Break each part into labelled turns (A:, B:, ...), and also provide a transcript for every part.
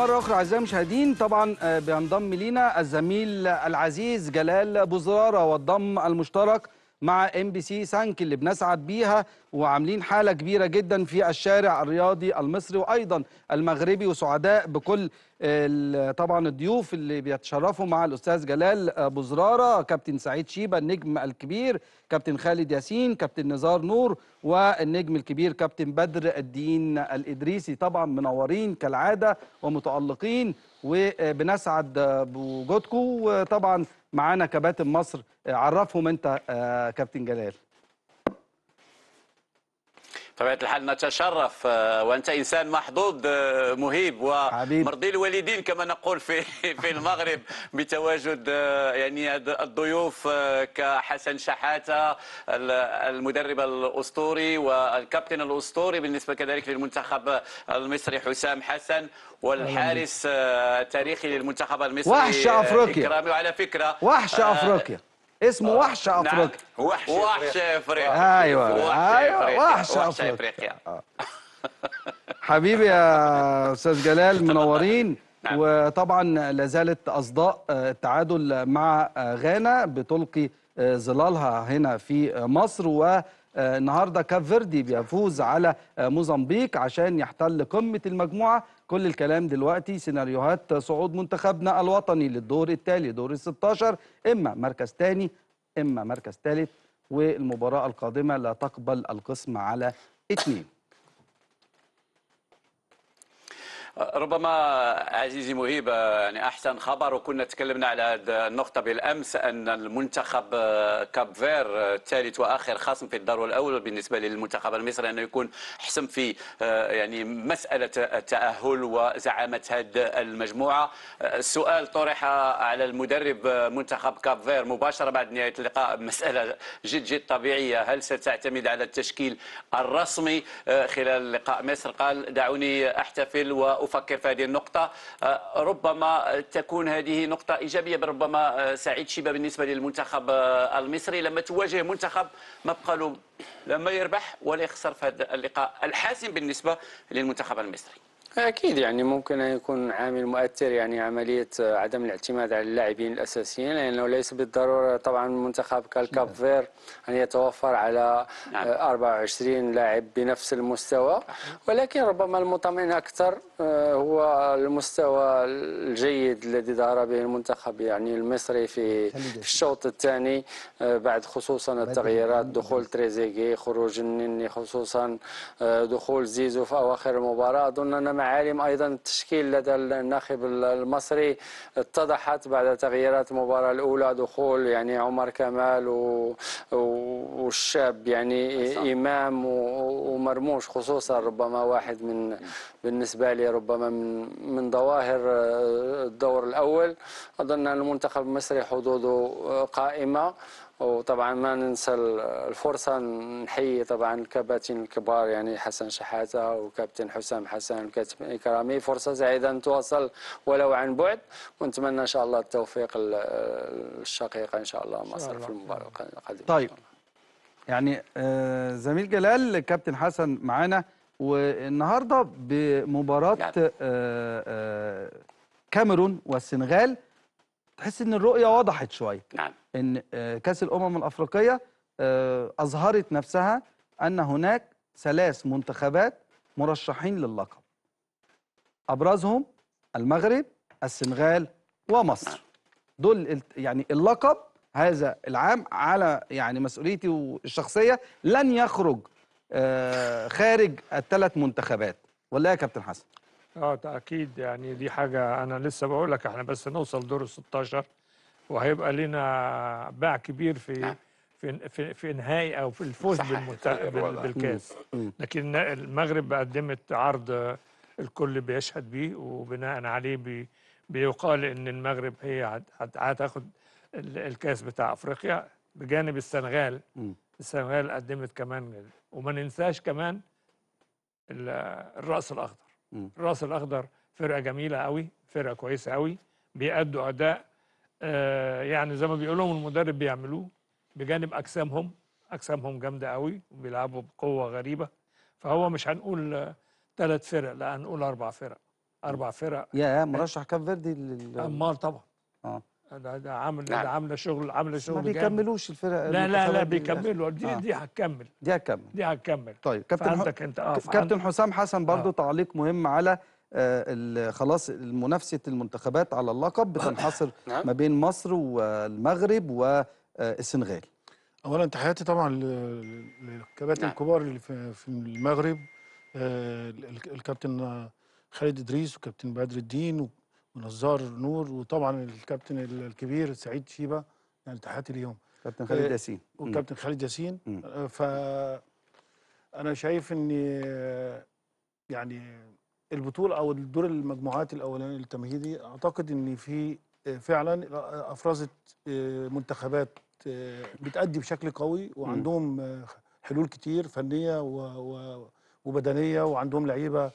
A: مرة أخرى أعزائي المشاهدين طبعا آه، بينضم لينا الزميل العزيز جلال بوزرارة والضم المشترك مع ام بي سي سانك اللي بنسعد بيها وعاملين حاله كبيره جدا في الشارع الرياضي المصري وايضا المغربي وسعداء بكل طبعا الضيوف اللي بيتشرفوا مع الاستاذ جلال ابو زراره كابتن سعيد شيبه النجم الكبير كابتن خالد ياسين كابتن نزار نور والنجم الكبير كابتن بدر الدين الادريسي طبعا منورين كالعاده ومتالقين وبنسعد بوجودكم وطبعا معانا كباتن مصر آه، عرفهم انت آه، كابتن جلال
B: طبيعة الحال نتشرف آه، وأنت إنسان محظوظ آه، مهيب ومرضي الوالدين كما نقول في في المغرب بتواجد آه، يعني الضيوف كحسن شحاتة المدرب الأسطوري والكابتن الأسطوري بالنسبة كذلك للمنتخب المصري حسام حسن والحارس التاريخي للمنتخب المصري وحش أفريقيا وعلى فكرة وحش أفريقيا
A: اسمه آه، وحش
B: افريقيا نعم. أيوة. أيوة، وحش وحش افريقيا ايوه ايوه وحش
A: افريقيا حبيبي يا استاذ جلال منورين نعم. وطبعا لازالت اصداء التعادل مع غانا بتلقي ظلالها هنا في مصر و آه، النهارده كاب فيردي بيفوز على آه، موزمبيق عشان يحتل قمه المجموعه كل الكلام دلوقتي سيناريوهات صعود منتخبنا الوطني للدور التالي دور ال 16 اما مركز ثاني اما مركز ثالث والمباراه القادمه لا تقبل القسم على اثنين
B: ربما عزيزي مهيب يعني احسن خبر وكنا تكلمنا على هذه النقطه بالامس ان المنتخب كاب فير ثالث واخر خصم في الدور الاول بالنسبه للمنتخب المصري انه يكون حسم في آه، يعني مساله التاهل وزعامه هذه المجموعه السؤال طرح على المدرب منتخب كاب فير مباشره بعد نهايه اللقاء مساله جد جد طبيعيه هل ستعتمد على التشكيل الرسمي آه، خلال لقاء مصر قال دعوني احتفل و افكر في هذه النقطه آه، ربما تكون هذه نقطه ايجابيه بل ربما آه، سعيد شيبا بالنسبه للمنتخب آه، المصري لما تواجه منتخب ما بقى له لما يربح ولا يخسر في هذا اللقاء الحاسم بالنسبه للمنتخب المصري
C: اكيد يعني ممكن ان يكون عامل مؤثر يعني عمليه عدم الاعتماد على اللاعبين الاساسيين لانه يعني ليس بالضروره طبعا منتخب كالكاب فير ان يتوفر على نعم. 24 لاعب بنفس المستوى ولكن ربما المطمئن اكثر آه، هو المستوى الجيد الذي ظهر به المنتخب يعني المصري في الشوط الثاني آه، بعد خصوصا التغييرات دخول تريزيغي خروج النني خصوصا آه، دخول زيزو في اواخر المباراه اظن ان معالم ايضا التشكيل لدى الناخب المصري اتضحت بعد تغييرات المباراه الاولى دخول يعني عمر كمال والشاب يعني امام ومرموش خصوصا ربما واحد من بالنسبة لي ربما من من ظواهر آه، الدور الأول أظن أن المنتخب المصري حظوظه آه، قائمة وطبعا ما ننسى الفرصة نحيي طبعا الكباتن الكبار يعني حسن شحاتة وكابتن حسام حسن وكابتن إكرامي فرصة سعيدة نتواصل ولو عن بعد ونتمنى إن شاء الله التوفيق آه، الشقيقة إن شاء الله مصر في المباراة القادمة طيب
A: يعني زميل جلال كابتن حسن معانا والنهارده بمباراه يعني. كاميرون والسنغال تحس ان الرؤيه وضحت شويه نعم ان آه، كاس الامم الافريقيه اظهرت نفسها ان هناك ثلاث منتخبات مرشحين للقب ابرزهم المغرب السنغال ومصر نعم. دول يعني اللقب هذا العام على يعني مسؤوليتي الشخصيه لن يخرج آه، خارج الثلاث منتخبات ولا يا كابتن حسن
D: اه تاكيد يعني دي حاجه انا لسه بقول لك احنا بس نوصل دور ال 16 وهيبقى لنا باع كبير في نعم. في في, في نهائي او في الفوز بالكاس لكن المغرب قدمت عرض الكل بيشهد بيه وبناء عليه بي بيقال ان المغرب هي هتاخد الكاس بتاع افريقيا بجانب السنغال السنغال قدمت كمان وما ننساش كمان الراس الاخضر الراس الاخضر فرقه جميله قوي فرقه كويسه قوي بيأدوا اداء آه يعني زي ما بيقولوا المدرب بيعملوه بجانب اجسامهم اجسامهم جامده قوي وبيلعبوا بقوه غريبه فهو مش هنقول ثلاث فرق لا هنقول اربع فرق اربع فرق
A: يا آه. مرشح كاب فيردي لل... امال طبعا اه ده
D: عامل نعم. ده عامله شغل عامله شغل ما بيكملوش
A: الفرق لا لا لا بيكملوا دي آه. دي هتكمل دي هتكمل
D: دي هتكمل طيب
A: كابتن عندك انت اه كابتن حسام حسن برضو آه. تعليق مهم على آه خلاص منافسه المنتخبات على اللقب بتنحصر نعم. ما بين مصر والمغرب والسنغال
E: آه، اولا تحياتي طبعا للكباتن نعم. الكبار اللي في المغرب آه، الكابتن خالد ادريس وكابتن بدر الدين ونزار نور وطبعا الكابتن الكبير سعيد شيبه يعني تحياتي اليوم كابتن خالد آه، ياسين والكابتن خالد ياسين آه، ف انا شايف ان آه، يعني البطوله او الدور المجموعات الاولاني التمهيدي اعتقد ان في فعلا افرزت منتخبات بتأدي بشكل قوي وعندهم حلول كتير فنيه وبدنيه وعندهم لعيبه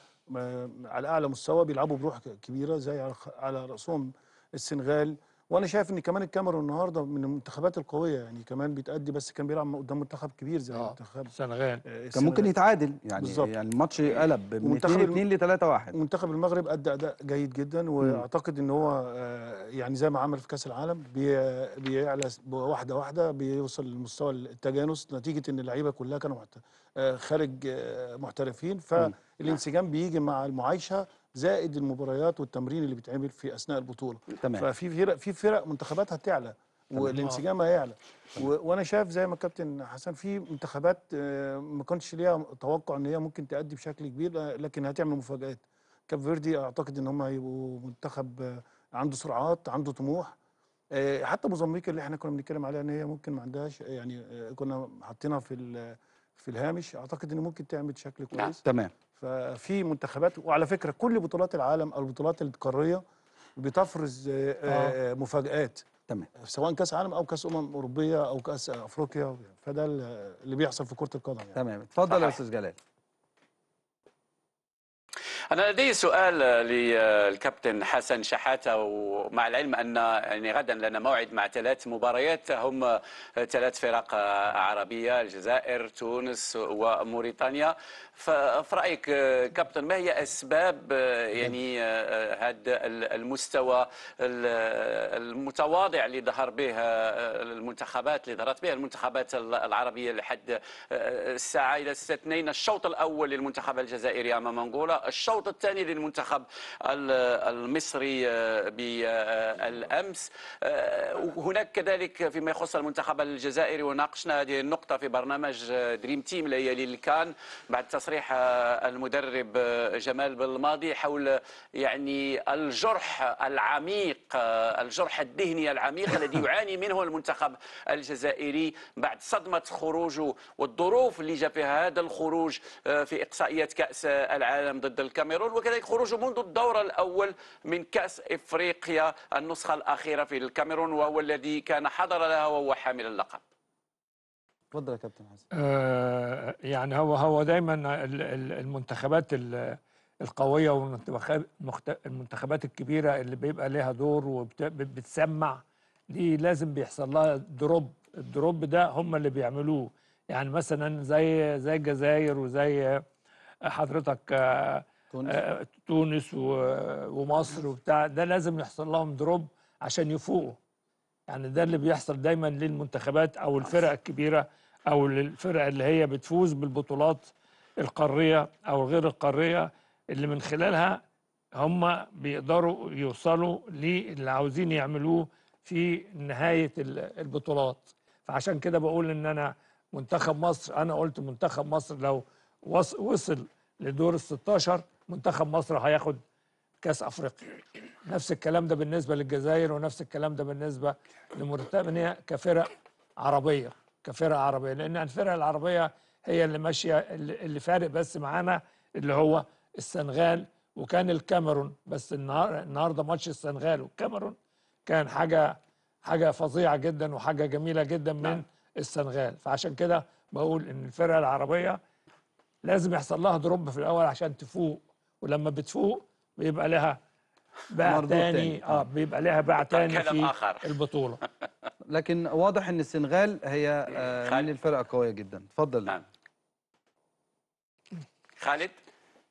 E: على اعلى مستوى بيلعبوا بروح كبيره زي على راسهم السنغال وانا شايف ان كمان الكاميرون النهارده من المنتخبات القويه يعني كمان بيتادي بس كان بيلعب قدام منتخب كبير زي آه. منتخب
A: السنغال آه،
D: كان ممكن
E: يتعادل يعني بالزبط.
A: يعني الماتش إيه. قلب من 2 2
E: ل 3 1 منتخب المغرب ادى اداء جيد جدا واعتقد ان هو آه، يعني زي ما عمل في كاس العالم بيعلى واحده واحده بيوصل لمستوى التجانس نتيجه ان اللعيبه كلها كانوا آه، خارج محترفين ف م. الانسجام بيجي مع المعايشه زائد المباريات والتمرين اللي بيتعمل في اثناء البطوله تمام ففي فرق في فرق منتخباتها تعلى والانسجام هيعلى وانا شايف زي ما كابتن حسن في منتخبات آه، ما كنتش ليها توقع ان هي ممكن تأدي بشكل كبير آه، لكن هتعمل مفاجآت كاب فيردي اعتقد ان هم هيبقوا منتخب آه، عنده سرعات عنده طموح حتى موزمبيق اللي احنا كنا بنتكلم عليها ان هي ممكن ما عندهاش يعني كنا حاطينها في في الهامش اعتقد ان ممكن تعمل شكل نعم، كويس تمام ففي منتخبات وعلى فكره كل بطولات العالم او البطولات القاريه بتفرز آه، آه. آه، مفاجات تمام سواء كاس عالم او كاس امم اوروبيه او كاس افريقيا فده اللي بيحصل في كره القدم يعني. تمام اتفضل يا استاذ جلال
B: أنا لدي سؤال للكابتن حسن شحاتة ومع العلم أن يعني غدا لنا موعد مع ثلاث مباريات هم ثلاث فرق عربية الجزائر تونس وموريتانيا ففي رايك آه، كابتن ما هي اسباب آه، يعني هذا آه، المستوى المتواضع اللي ظهر به المنتخبات اللي ظهرت به المنتخبات العربيه لحد الساعه الى استثنينا الشوط الاول للمنتخب الجزائري امام انغولا الشوط الثاني للمنتخب المصري بالامس هناك كذلك فيما يخص المنتخب الجزائري وناقشنا هذه النقطه في برنامج دريم تيم ليالي كان بعد تصريح آه، المدرب آه، جمال بالماضي حول يعني الجرح العميق آه، الجرح الذهني العميق الذي يعاني منه المنتخب الجزائري بعد صدمة خروجه والظروف اللي جاء فيها هذا الخروج في إقصائيات كأس العالم ضد الكاميرون وكذلك خروجه منذ الدور الأول من كأس إفريقيا النسخة الأخيرة في الكاميرون وهو الذي كان حضر لها وهو حامل اللقب
D: اتفضل يا كابتن حسن آه يعني هو هو دايما المنتخبات القويه والمنتخبات الكبيره اللي بيبقى ليها دور وبتسمع دي لازم بيحصل لها دروب الدروب ده هم اللي بيعملوه يعني مثلا زي زي الجزائر وزي حضرتك آه، تونس, آه، تونس ومصر وبتاع ده لازم يحصل لهم دروب عشان يفوقوا يعني ده اللي بيحصل دايما للمنتخبات او الفرق الكبيره او للفرق اللي هي بتفوز بالبطولات القاريه او غير القاريه اللي من خلالها هم بيقدروا يوصلوا للي عاوزين يعملوه في نهايه البطولات فعشان كده بقول ان انا منتخب مصر انا قلت منتخب مصر لو وصل لدور ال 16 منتخب مصر هياخد كاس افريقيا نفس الكلام ده بالنسبه للجزائر ونفس الكلام ده بالنسبه لموريتانيا كفرق عربيه كفرقه عربيه لان الفرقه العربيه هي اللي ماشيه اللي فارق بس معانا اللي هو السنغال وكان الكاميرون بس النهار النهارده ماتش السنغال والكاميرون كان حاجه حاجه فظيعه جدا وحاجه جميله جدا من لا. نعم. السنغال فعشان كده بقول ان الفرقه العربيه لازم يحصل لها دروب في الاول عشان تفوق ولما بتفوق بيبقى لها باع تاني, تاني اه
A: بيبقى لها باع تاني في آخر. البطوله لكن واضح ان السنغال هي آه، من الفرقه قويه جدا اتفضل نعم
F: خالد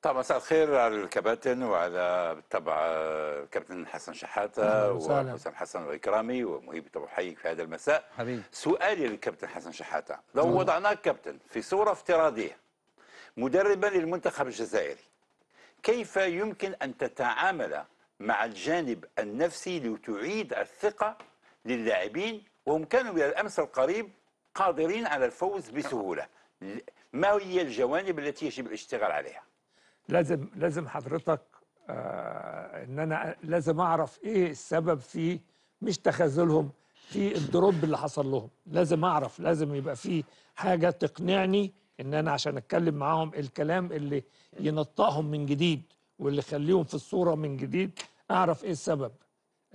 F: طبعا مساء الخير على الكباتن وعلى بالطبع الكابتن آه، حسن شحاته وحسام حسن الاكرامي ومهيب حيك في هذا المساء حبيبي سؤالي للكابتن حسن شحاته لو وضعناك كابتن في صوره افتراضيه مدربا للمنتخب الجزائري كيف يمكن ان تتعامل مع الجانب النفسي لتعيد الثقه للاعبين وهم كانوا إلى الأمس القريب قادرين على الفوز بسهولة ما هي الجوانب التي يجب الاشتغال عليها
D: لازم لازم حضرتك آه ان انا لازم اعرف ايه السبب في مش تخاذلهم في الدروب اللي حصل لهم لازم اعرف لازم يبقى في حاجه تقنعني ان انا عشان اتكلم معاهم الكلام اللي ينطقهم من جديد واللي يخليهم في الصوره من جديد اعرف ايه السبب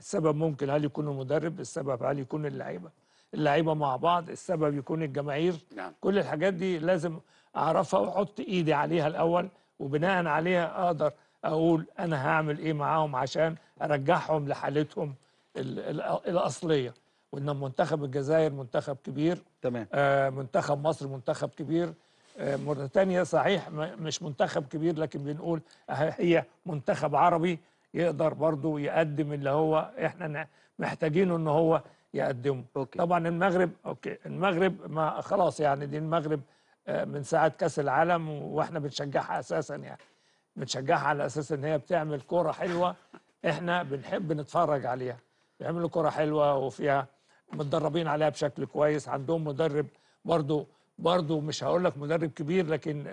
D: السبب ممكن هل يكون المدرب السبب هل يكون اللعيبه اللعيبه مع بعض السبب يكون الجماهير نعم. كل الحاجات دي لازم اعرفها واحط ايدي عليها الاول وبناء عليها اقدر اقول انا هعمل ايه معاهم عشان ارجعهم لحالتهم الاصليه وان منتخب الجزائر منتخب كبير تمام آه منتخب مصر منتخب كبير مرة آه، موريتانيا صحيح مش منتخب كبير لكن بنقول هي منتخب عربي يقدر برضه يقدم اللي هو احنا محتاجينه ان هو يقدمه أوكي. طبعا المغرب اوكي المغرب ما خلاص يعني دي المغرب آه، من ساعه كاس العالم واحنا بنشجعها اساسا يعني بنشجعها على اساس ان هي بتعمل كوره حلوه احنا بنحب نتفرج عليها بيعملوا كوره حلوه وفيها متدربين عليها بشكل كويس عندهم مدرب برضه برضه مش هقول لك مدرب كبير لكن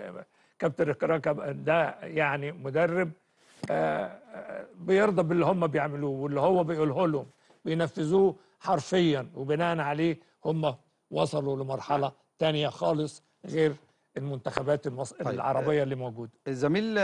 D: كابتن كراكب ده يعني مدرب آه، آه، بيرضى باللي هم بيعملوه واللي هو بيقوله لهم بينفذوه حرفيا وبناء عليه هم وصلوا لمرحله تانية خالص غير المنتخبات المص... طيب. العربيه آه، اللي موجوده
A: الزميل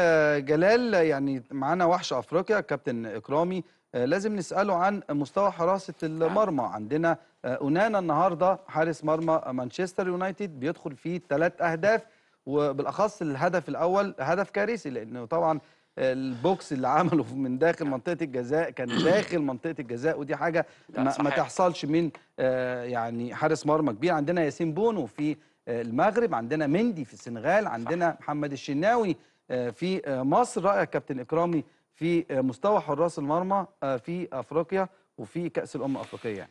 A: جلال يعني معانا وحش افريقيا كابتن اكرامي لازم نساله عن مستوى حراسه المرمى عندنا اونانا النهارده حارس مرمى مانشستر يونايتد بيدخل فيه ثلاث اهداف وبالاخص الهدف الاول هدف كارثي لانه طبعا البوكس اللي عمله من داخل منطقه الجزاء كان داخل منطقه الجزاء ودي حاجه ما, ما تحصلش من آه، يعني حارس مرمى كبير عندنا ياسين بونو في آه، المغرب عندنا مندي في السنغال عندنا صح. محمد الشناوي آه، في مصر رايك كابتن اكرامي في مستوى حراس المرمى في افريقيا وفي كاس الامم الافريقيه يعني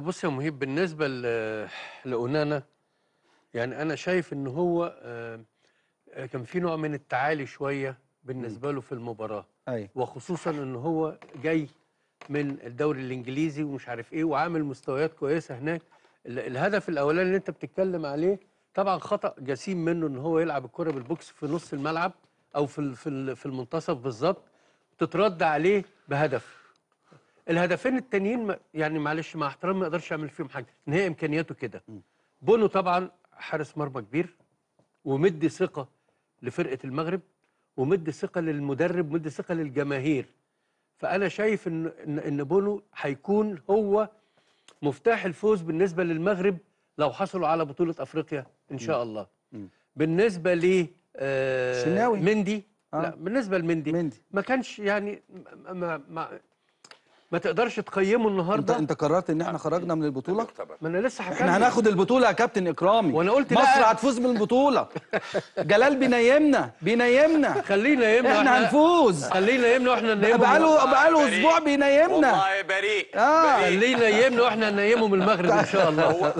G: بص يا مهيب بالنسبه لاونانا يعني انا شايف ان هو كان في نوع من التعالي شويه بالنسبه له في المباراه أي. وخصوصا ان هو جاي من الدوري الانجليزي ومش عارف ايه وعامل مستويات كويسه هناك الهدف الاولاني اللي انت بتتكلم عليه طبعا خطا جسيم منه ان هو يلعب الكره بالبوكس في نص الملعب او في في المنتصف بالظبط تترد عليه بهدف الهدفين التانيين يعني معلش مع احترامي ما اقدرش اعمل فيهم حاجه ان هي امكانياته كده بونو طبعا حارس مرمى كبير ومدي ثقه لفرقه المغرب ومد ثقه للمدرب ومد ثقه للجماهير فانا شايف ان ان, بونو هيكون هو مفتاح الفوز بالنسبه للمغرب لو حصلوا على بطوله افريقيا ان شاء الله بالنسبه ل آه مندي آه. لا بالنسبه لمندي ما كانش يعني ما ما
A: ما تقدرش تقيمه النهارده انت انت قررت ان احنا خرجنا من البطوله ما انا لسه حكيت احنا هناخد البطوله يا كابتن اكرامي وانا قلت مصر هتفوز هتفوز بالبطوله جلال بينيمنا بينيمنا خليه ينيمنا احنا, هنفوز خليه ينيمنا واحنا ننيمه بقاله بقاله اسبوع بينيمنا والله
G: بريء اه خليه ينيمنا واحنا ننيمه من المغرب ان شاء الله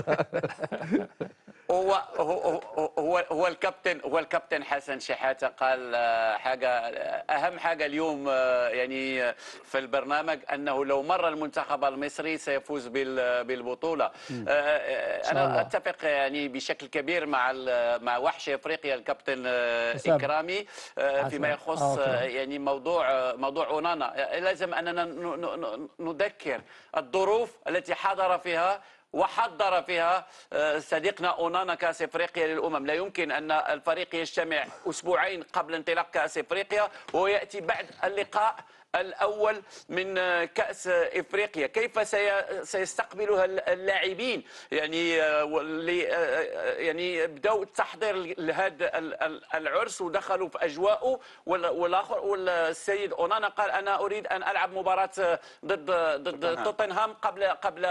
B: هو هو هو هو الكابتن هو الكابتن حسن شحاته قال آه، حاجه آه، اهم حاجه اليوم آه، يعني في البرنامج انه لو مر المنتخب المصري سيفوز بالبطوله انا اتفق يعني بشكل كبير مع مع وحش افريقيا الكابتن اكرامي فيما يخص يعني موضوع موضوع اونانا لازم اننا نذكر الظروف التي حضر فيها وحضر فيها آه، صديقنا اونانا كاس افريقيا للامم لا يمكن ان الفريق يجتمع اسبوعين قبل انطلاق كاس افريقيا وياتي بعد اللقاء الأول من كأس إفريقيا كيف سيستقبلها اللاعبين يعني يعني بدأوا التحضير لهذا العرس ودخلوا في أجواءه والآخر والسيد أونانا قال أنا أريد أن ألعب مباراة ضد ضد توتنهام قبل قبل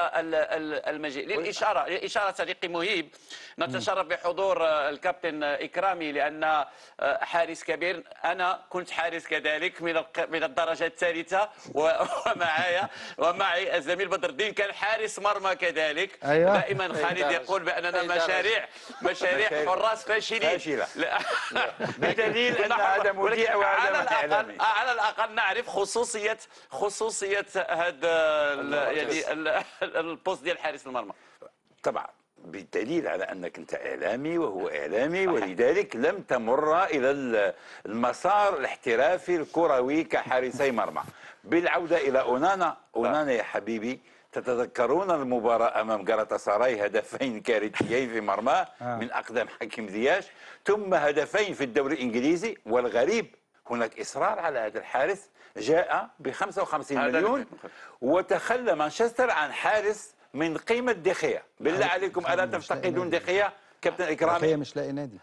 B: المجيء للإشارة للإشارة صديقي مهيب نتشرف بحضور الكابتن إكرامي لأن حارس كبير أنا كنت حارس كذلك من من الدرجة الثالثه ومعايا ومعي الزميل بدر الدين كان حارس مرمى كذلك أيوة. دائما إيه، خالد يقول باننا إيه، مشاريع مشاريع حراس فاشلين بدليل نعم. ان هذا مذيع وهذا الاقل على الاقل نعرف خصوصيه خصوصيه هذا يعني البوست ديال حارس المرمى
F: طبعا بالدليل على أنك أنت إعلامي وهو إعلامي ولذلك لم تمر إلى المسار الاحترافي الكروي كحارسي مرمى بالعودة إلى أونانا أونانا يا حبيبي تتذكرون المباراة أمام ساراي هدفين كارثيين في مرماه من أقدم حكيم زياش ثم هدفين في الدوري الإنجليزي والغريب هناك إصرار على هذا الحارس جاء ب 55 مليون وتخلى مانشستر عن حارس من قيمه دخيا بالله عليكم الا تفتقدون دخيا كابتن اكرامي دخيا
A: مش لاقي نادي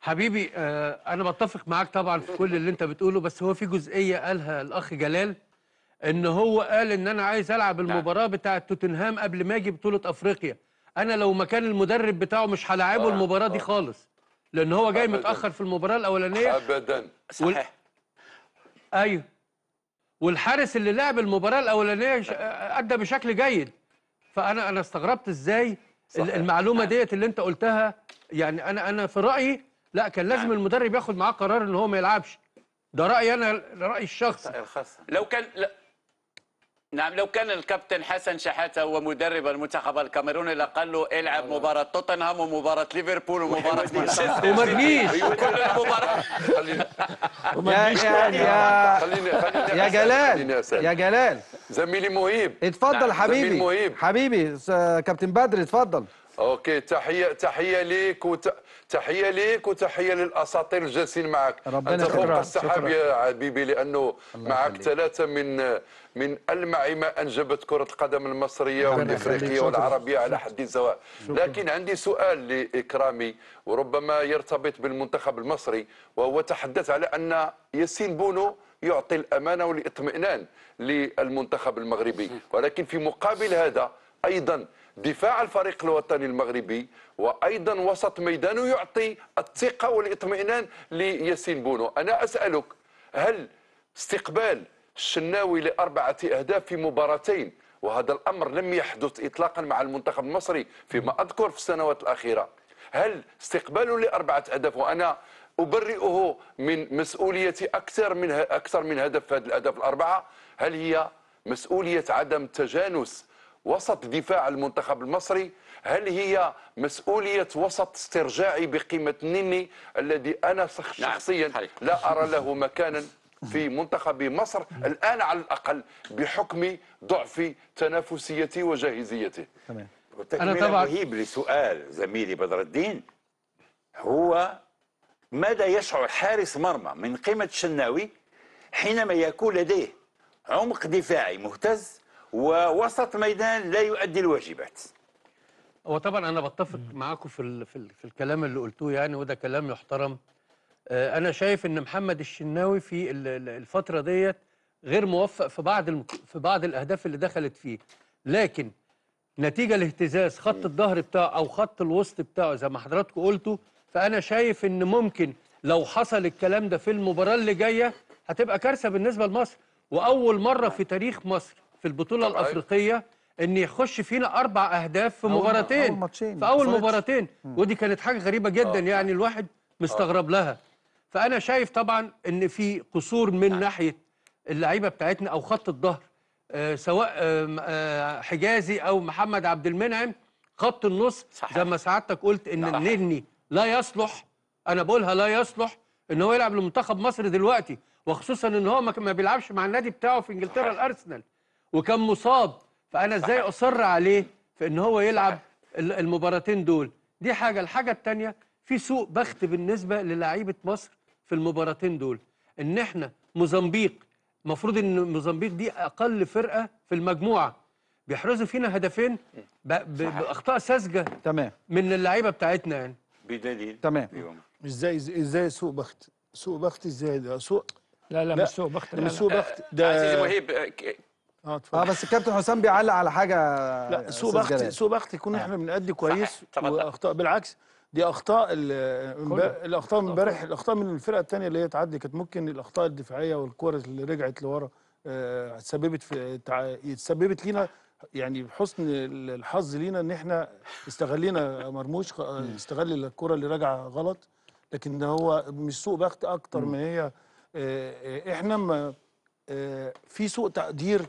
A: حبيبي آه،
G: انا بتفق معاك طبعا في كل اللي انت بتقوله بس هو في جزئيه قالها الاخ جلال ان هو قال ان انا عايز العب نعم. المباراه بتاعه توتنهام قبل ما اجي بطوله افريقيا انا لو مكان المدرب بتاعه مش هلاعبه آه، المباراه دي آه. خالص لان هو جاي أبداً. متاخر في المباراه الاولانيه ابدا وال... صحيح ايوه والحارس اللي لعب المباراه الاولانيه ادى بشكل جيد فانا انا استغربت ازاي صحيح. المعلومه آه. ديت اللي انت قلتها يعني انا انا في رايي لا كان لازم نعم. المدرب ياخد معاه قرار ان هو ما يلعبش ده رايي انا رايي الشخصي
B: لو كان نعم لو كان الكابتن حسن شحاته هو مدرب المنتخب الكاميروني لقال له العب مباراه توتنهام ومباراه ليفربول ومباراه مانشستر وما تجيش كل المباراه خلينا يا
H: يا جلال يا جلال زميلي مهيب اتفضل نعم. حبيبي
A: حبيبي كابتن بدر اتفضل
H: اوكي تحيه تحيه ليك وت... تحيه ليك وتحيه للاساطير الجالسين معك ربنا انت فوق السحاب يا حبيبي لانه معك ثلاثه من من المع ما انجبت كره القدم المصريه والافريقيه والعربيه على حد سواء لكن عندي سؤال لاكرامي وربما يرتبط بالمنتخب المصري وهو تحدث على ان ياسين بونو يعطي الامانه والاطمئنان للمنتخب المغربي ولكن في مقابل هذا ايضا دفاع الفريق الوطني المغربي وايضا وسط ميدانه يعطي الثقه والاطمئنان لياسين بونو انا اسالك هل استقبال الشناوي لاربعه اهداف في مباراتين وهذا الامر لم يحدث اطلاقا مع المنتخب المصري فيما اذكر في السنوات الاخيره هل استقباله لاربعه اهداف وانا ابرئه من مسؤوليه اكثر من اكثر من هدف هذه الاهداف الاربعه هل هي مسؤوليه عدم تجانس وسط دفاع المنتخب المصري هل هي مسؤولية وسط استرجاعي بقيمة نيني الذي أنا نعم، شخصيا لا أرى له مكانا في منتخب مصر الآن على الأقل بحكم ضعف تنافسيته وجاهزيته تمام أنا طبعا
F: رهيب لسؤال زميلي بدر الدين هو ماذا يشعر حارس مرمى من قيمة الشناوي حينما يكون لديه عمق دفاعي مهتز ووسط ميدان لا يؤدي الواجبات
G: وطبعا انا بتفق معاكم في في الكلام اللي قلتوه يعني وده كلام يحترم آه، انا شايف ان محمد الشناوي في الفتره ديت غير موفق في بعض في بعض الاهداف اللي دخلت فيه لكن نتيجه لاهتزاز خط الظهر بتاعه او خط الوسط بتاعه زي ما حضراتكم قلتوا فانا شايف ان ممكن لو حصل الكلام ده في المباراه اللي جايه هتبقى كارثه بالنسبه لمصر واول مره في تاريخ مصر في البطوله طبعاً. الافريقيه ان يخش فينا اربع اهداف في مباراتين اول ماتشين في اول مباراتين ودي كانت حاجه غريبه جدا أوه. يعني الواحد مستغرب أوه. لها فانا شايف طبعا ان في قصور من نعم. ناحيه اللعيبه بتاعتنا او خط الظهر آه سواء آه, آه، حجازي او محمد عبد المنعم خط النص صحيح. زي ما سعادتك قلت ان النني لا يصلح انا بقولها لا يصلح ان هو يلعب لمنتخب مصر دلوقتي وخصوصا ان هو ما بيلعبش مع النادي بتاعه في انجلترا الارسنال وكان مصاب فانا ازاي اصر عليه في ان هو يلعب المباراتين دول دي حاجه الحاجه الثانيه في سوء بخت بالنسبه للعيبه مصر في المباراتين دول ان احنا موزمبيق المفروض ان موزمبيق دي اقل فرقه في المجموعه بيحرزوا فينا هدفين باخطاء ساذجه
E: تمام من اللعيبه بتاعتنا يعني بدليل تمام ازاي ازاي سوء بخت سوء بخت ازاي ده سوء لا لا, لا مش سوء بخت لا مش سوء بخت ده عزيزي مهيب اه, آه، بس الكابتن حسام بيعلق على حاجه لا آه، سوء بخت سوء بخت يكون آه. احنا بنأدي كويس واخطاء بالعكس دي اخطاء الاخطاء من امبارح الاخطاء من الفرقه الثانيه اللي هي تعدي كانت ممكن الاخطاء الدفاعيه والكور اللي رجعت لورا سببت في سببت لينا يعني بحسن الحظ لينا ان احنا استغلينا مرموش استغل الكره اللي راجعه غلط لكن هو مش سوء بخت اكتر ما هي احنا ما في سوء تقدير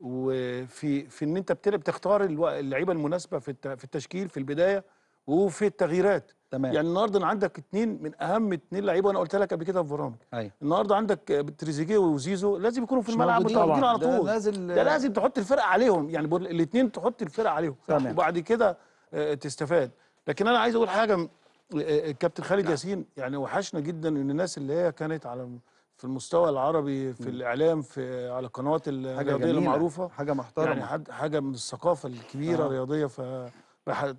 E: وفي في ان انت بتختار اللعيبه المناسبه في في التشكيل في البدايه وفي التغييرات تمام يعني النهارده عندك اثنين من اهم اثنين لعيبه وانا قلت لك قبل كده في برامج أيوة. النهارده عندك تريزيجيه وزيزو لازم يكونوا في الملعب متواجدين على طول ده لازم ده لازم تحط الفرقه عليهم يعني الاثنين تحط الفرقه عليهم تمام. وبعد كده آه، تستفاد لكن انا عايز اقول حاجه آه، آه، كابتن خالد نعم. ياسين يعني وحشنا جدا ان الناس اللي هي كانت على في المستوى العربي في م. الاعلام في على القنوات الرياضيه المعروفه حاجه محترمه يعني حد حاجه من الثقافه الكبيره آه. الرياضيه ف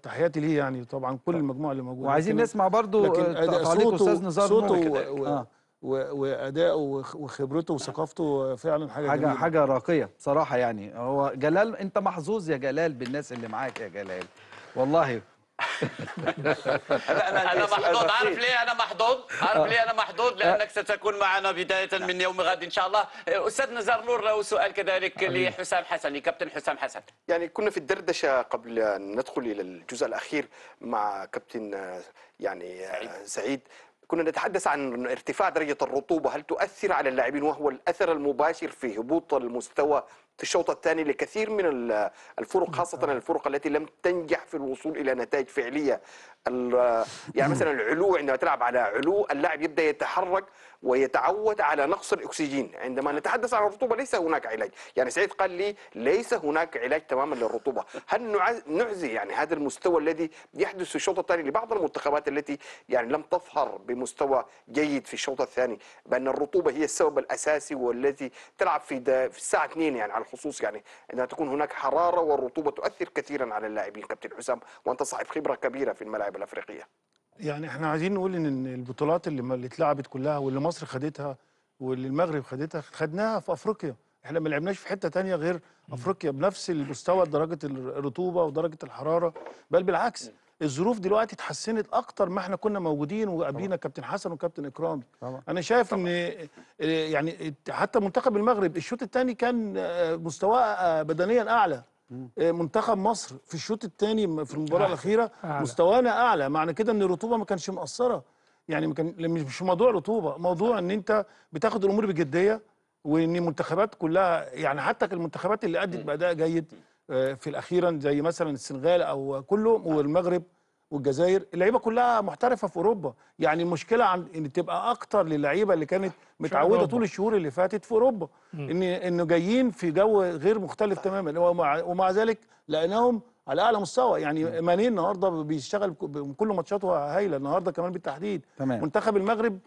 E: تحياتي ليه يعني طبعا كل المجموعه اللي موجوده وعايزين نسمع برضو آه، تعليق استاذ نزار صوته و... آه. وادائه وخبرته وثقافته فعلا حاجه حاجه جميلة. حاجه راقيه
A: بصراحه يعني هو جلال انت محظوظ يا جلال بالناس اللي معاك يا جلال والله انا انا انا محظوظ عارف ليه انا
B: محظوظ عارف ليه انا محظوظ آه. لانك ستكون معنا بدايه من يوم غد ان شاء الله آه، استاذ نزار نور له سؤال كذلك لحسام حسن لكابتن حسام حسن
A: يعني كنا في الدردشه قبل ان ندخل الى الجزء الاخير مع كابتن آه، يعني سعيد كنا نتحدث عن ارتفاع درجة الرطوبة هل تؤثر على اللاعبين وهو الأثر المباشر في هبوط المستوى في الشوط الثاني لكثير من الفرق خاصة الفرق التي لم تنجح في الوصول إلى نتائج فعلية يعني مثلا العلو عندما تلعب على علو اللاعب يبدأ يتحرك ويتعود على نقص الأكسجين عندما نتحدث عن الرطوبة ليس هناك علاج يعني سعيد قال لي ليس هناك علاج تماما للرطوبة هل نعزي يعني هذا المستوى الذي يحدث في الشوط الثاني لبعض المنتخبات التي يعني لم تظهر بمستوى جيد في الشوط الثاني بأن الرطوبة هي السبب الأساسي والذي تلعب في, في الساعة 2 يعني على الخصوص يعني انها تكون هناك حراره والرطوبه تؤثر كثيرا على اللاعبين كابتن حسام وانت صاحب خبره كبيره في الملاعب الافريقيه.
E: يعني احنا عايزين نقول ان البطولات اللي اللي اتلعبت كلها واللي مصر خدتها واللي المغرب خدتها خدناها في افريقيا احنا ما لعبناش في حته ثانيه غير افريقيا بنفس المستوى درجه الرطوبه ودرجه الحراره بل بالعكس الظروف دلوقتي اتحسنت اكتر ما احنا كنا موجودين وقابلين كابتن حسن وكابتن اكرامي طبعا. انا شايف طبعا. ان إيه، يعني حتى منتخب المغرب الشوط الثاني كان آه، مستواه آه، بدنيا اعلى آه، منتخب مصر في الشوط الثاني في المباراه أعلى. الاخيره مستوانا اعلى معنى كده ان الرطوبه ما كانش مقصره يعني كان مش موضوع رطوبه موضوع ان انت بتاخد الامور بجديه وان المنتخبات كلها يعني حتى المنتخبات اللي ادت باداء جيد آه، في الاخيرا زي مثلا السنغال او كله والمغرب والجزائر اللعيبه كلها محترفه في اوروبا يعني المشكله عن ان تبقى اكتر للعيبه اللي كانت متعوده طول الشهور اللي فاتت في اوروبا ان انه جايين في جو غير مختلف تماما ومع, ومع ذلك لقيناهم على اعلى مستوى يعني ماني النهارده بيشتغل كل ماتشاته هايله النهارده كمان بالتحديد تمام. منتخب المغرب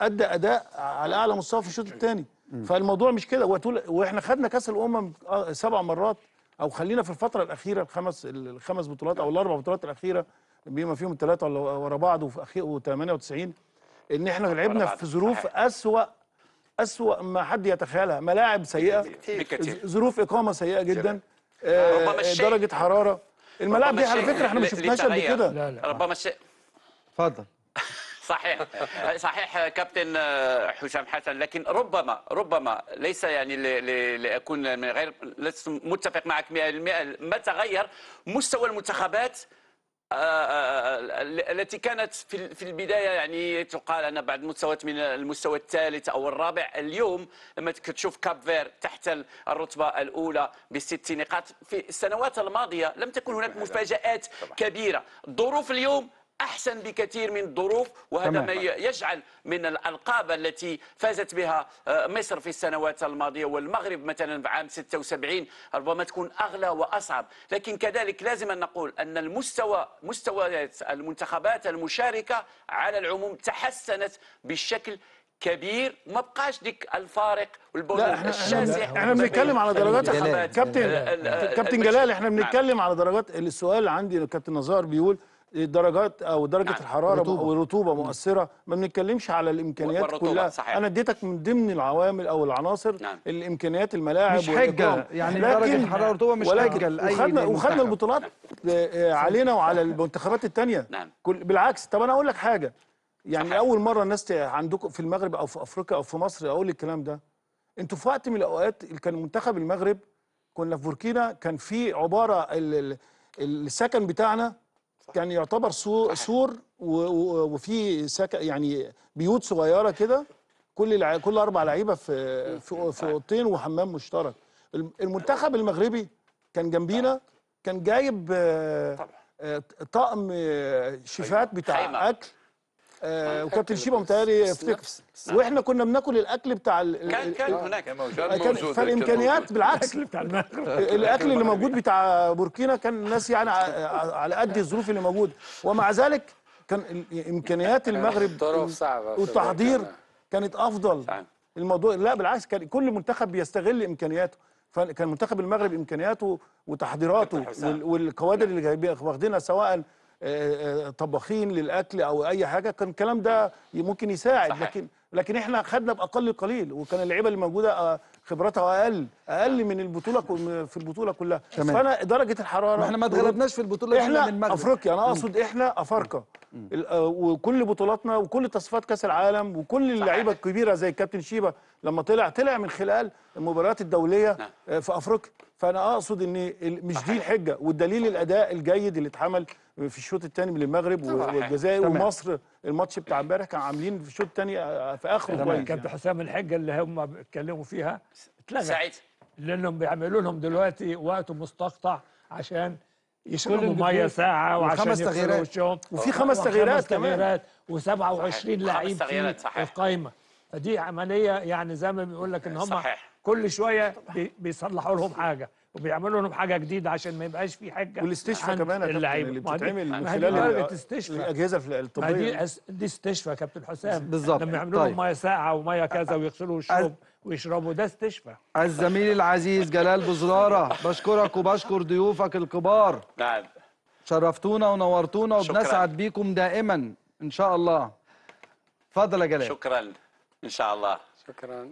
E: ادى اداء على اعلى مستوى في الشوط الثاني فالموضوع مش كده واحنا خدنا كاس الامم آه، سبع مرات او خلينا في الفتره الاخيره الخمس الخمس بطولات او الاربع بطولات الاخيره بما فيهم الثلاثه ورا بعض و98 ان احنا لعبنا في ظروف اسوا اسوا ما حد يتخيلها ملاعب سيئه ظروف اقامه سيئه جدا آه، درجه حراره الملاعب دي على فكره احنا ما شفناهاش قبل كده ربما الشيء اتفضل
B: صحيح صحيح كابتن آه، حسام حسن لكن ربما ربما ليس يعني لاكون من غير لست متفق معك 100% ما تغير مستوى المنتخبات آه، آه، التي كانت في البدايه يعني تقال ان بعد مستويات من المستوى الثالث او الرابع اليوم لما تشوف كاب فير تحت الرتبه الاولى بست نقاط في السنوات الماضيه لم تكن هناك مفاجات كبيره ظروف اليوم أحسن بكثير من الظروف وهذا ما يجعل من الألقاب التي فازت بها آه، مصر في السنوات الماضية والمغرب مثلا في عام 76 ربما تكون أغلى وأصعب لكن كذلك لازم أن نقول أن المستوى مستويات المنتخبات المشاركة على العموم تحسنت بشكل كبير ما بقاش ديك الفارق والبرودة الشاسع احنا بنتكلم على درجات كابتن آه، آه،
E: كابتن جلال احنا نعم. بنتكلم على درجات السؤال عندي كابتن نزار بيقول الدرجات او درجه يعني الحراره رطوبة. والرطوبه مؤثره ما بنتكلمش على الامكانيات كلها صحيح. انا اديتك من ضمن العوامل او العناصر نعم. الامكانيات الملاعب مش حجه يعني لكن درجه الحراره والرطوبه مش حجه لاي وخدنا وخدنا البطولات نعم. علينا وعلى المنتخبات الثانيه نعم. بالعكس طب انا اقول لك حاجه يعني صحيح. اول مره الناس عندكم في المغرب او في افريقيا او في مصر اقول الكلام ده انتوا في وقت من الاوقات كان منتخب المغرب كنا في بوركينا كان في عباره السكن بتاعنا كان يعتبر سور, وفي سكن يعني بيوت صغيره كده كل لع... كل اربع لعيبه في في, في اوضتين وحمام مشترك المنتخب المغربي كان جنبينا كان جايب آه، آه، طقم آه، شيفات أيوة. بتاع اكل آه،, آه وكابتن شيبه متهيألي افتكر واحنا كنا بناكل الاكل بتاع كان كان هناك آه، كان فالامكانيات بالعكس الاكل اللي موجود بتاع بوركينا كان الناس يعني على قد الظروف اللي موجوده ومع ذلك كان امكانيات المغرب
C: والتحضير
E: كانت افضل الموضوع لا بالعكس كان كل منتخب بيستغل امكانياته فكان منتخب المغرب امكانياته وتحضيراته والكوادر اللي واخدينها سواء آه، آه، طباخين للاكل او اي حاجه كان الكلام ده ممكن يساعد صحيح. لكن لكن احنا خدنا باقل قليل وكان اللعيبه اللي موجوده آه، خبرتها اقل اقل من البطوله في البطوله كلها تمام. فانا درجه الحراره ما احنا ما اتغلبناش في البطوله احنا من المغرب. افريقيا انا اقصد احنا افارقه وكل بطولاتنا وكل تصفيات كاس العالم وكل اللعيبه الكبيره زي الكابتن شيبه لما طلع طلع من خلال المباريات الدوليه نعم. في افريقيا فانا اقصد ان مش دي الحجه والدليل الاداء الجيد اللي اتعمل في الشوط الثاني من المغرب والجزائر ومصر الماتش بتاع امبارح كانوا عاملين في الشوط الثاني آه، آه، في اخره كويس كابتن حسام الحجه اللي هم بيتكلموا فيها اتلغت ساعتها لانهم
D: بيعملوا لهم دلوقتي وقت مستقطع عشان يشربوا ميه ساعه وعشان خمس تغييرات وفي خمس تغييرات كمان و27 لعيب في القايمه فدي عمليه يعني زي ما بيقول لك ان هم صحيح. كل شويه بيصلحوا لهم حاجه وبيعملوا لهم حاجه جديده عشان ما يبقاش في حاجه والاستشفاء كمان اللعيبه اللي بتتعمل من خلال الاجهزه الطبيه دي, استشفاء يا كابتن حسام بالظبط لما يعملوا
A: لهم طيب. ميه ساقعه وميه كذا ويغسلوا الشرب ويشربوا ده استشفاء الزميل العزيز جلال بزراره بشكرك وبشكر ضيوفك الكبار نعم شرفتونا ونورتونا وبنسعد بيكم دائما ان شاء الله اتفضل يا جلال
B: شكرا ان شاء الله شكرا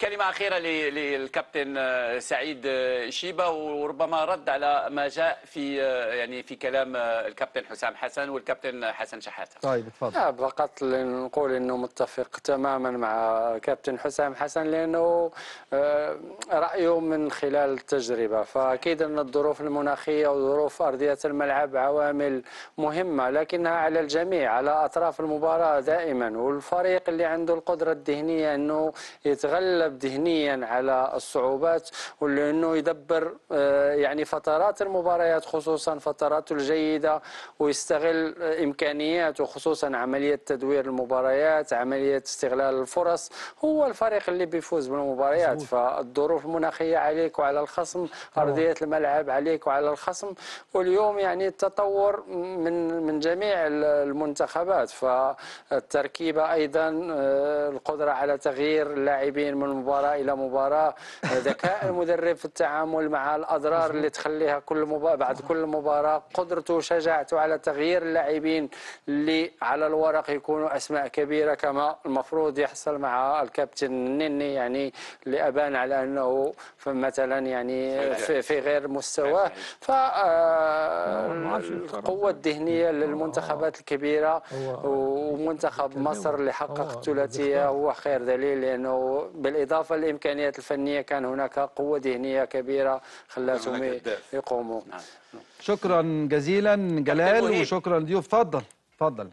B: كلمة أخيرة للكابتن آه، سعيد آه، شيبة وربما رد على ما جاء في آه، يعني في كلام الكابتن حسام حسن والكابتن حسن شحاتة
C: طيب تفضل فقط نقول أنه متفق تماما مع كابتن حسام حسن لأنه رأيه من خلال التجربة فأكيد أن الظروف المناخية وظروف أرضية الملعب عوامل مهمة لكنها على الجميع على أطراف المباراة دائما والفريق اللي عنده القدرة الذهنية أنه يتفق يتغلب ذهنيا على الصعوبات ولانه يدبر آه، يعني فترات المباريات خصوصا فتراته الجيده ويستغل امكانياته وخصوصا عمليه تدوير المباريات عمليه استغلال الفرص هو الفريق اللي بيفوز بالمباريات فالظروف المناخيه عليك وعلى الخصم ارضيه الملعب عليك وعلى الخصم واليوم يعني التطور من من جميع المنتخبات فالتركيبه ايضا آه، القدره على تغيير اللاعب اللاعبين من مباراه الى مباراه ذكاء المدرب في التعامل مع الاضرار اللي تخليها كل مباراه بعد كل مباراه قدرته وشجاعته على تغيير اللاعبين اللي على الورق يكونوا اسماء كبيره كما المفروض يحصل مع الكابتن نيني يعني اللي ابان على انه مثلا يعني في, في غير مستواه ف آه، القوه الذهنيه للمنتخبات الكبيره ومنتخب مصر اللي حقق الثلاثيه هو خير دليل لانه بالإضافة للامكانيات الفنيه كان هناك قوه ذهنيه كبيره خلاتهم يقوموا نعم.
A: شكرا جزيلا جلال وشكرا ضيوف تفضل تفضل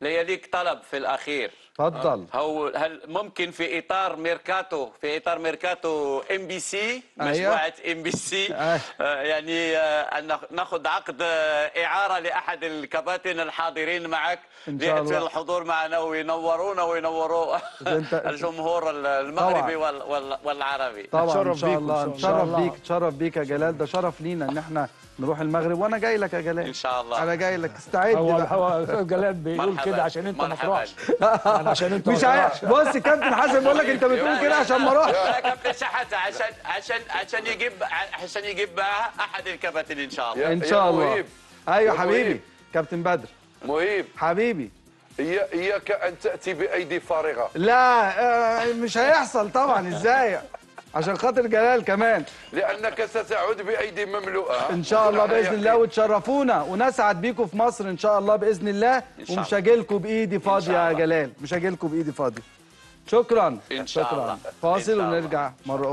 B: ليليك طلب في الاخير تفضل آه، هو هل ممكن في اطار ميركاتو في اطار ميركاتو ام بي سي أيوه. مجموعه ام بي سي آه، يعني آه، ان ناخذ عقد اعاره لاحد الكباتن الحاضرين معك لياتي الحضور معنا وينورونا وينوروا الجمهور المغربي والعربي
A: طبعا ان شاء الله تشرف بيك تشرف بيك يا جلال ده شرف لينا ان احنا نروح المغرب وانا جاي لك يا جلال ان شاء الله انا جاي لك استعد هو هو جلال بيقول كده عشان انت ما تروحش يعني عشان انت مش عارف بص كابتن حسن بيقول لك انت بتقول كده عشان ما اروحش يا كابتن
B: شحاته عشان عشان عشان يجيب عشان يجيب احد الكباتن ان شاء الله ان شاء
A: الله
H: ايوه حبيبي كابتن بدر مهيب حبيبي اياك ان تاتي بايدي فارغه لا
A: آه، مش هيحصل طبعا ازاي عشان خاطر جلال كمان
H: لانك ستعود بايدي مملوءه ان شاء الله باذن الله
A: وتشرفونا ونسعد بيكم في مصر ان شاء الله باذن الله ومش هاجيلكم بايدي فاضيه يا جلال مش هاجيلكم بايدي فاضيه شكرا إن شاء الله. فاصل ونرجع مره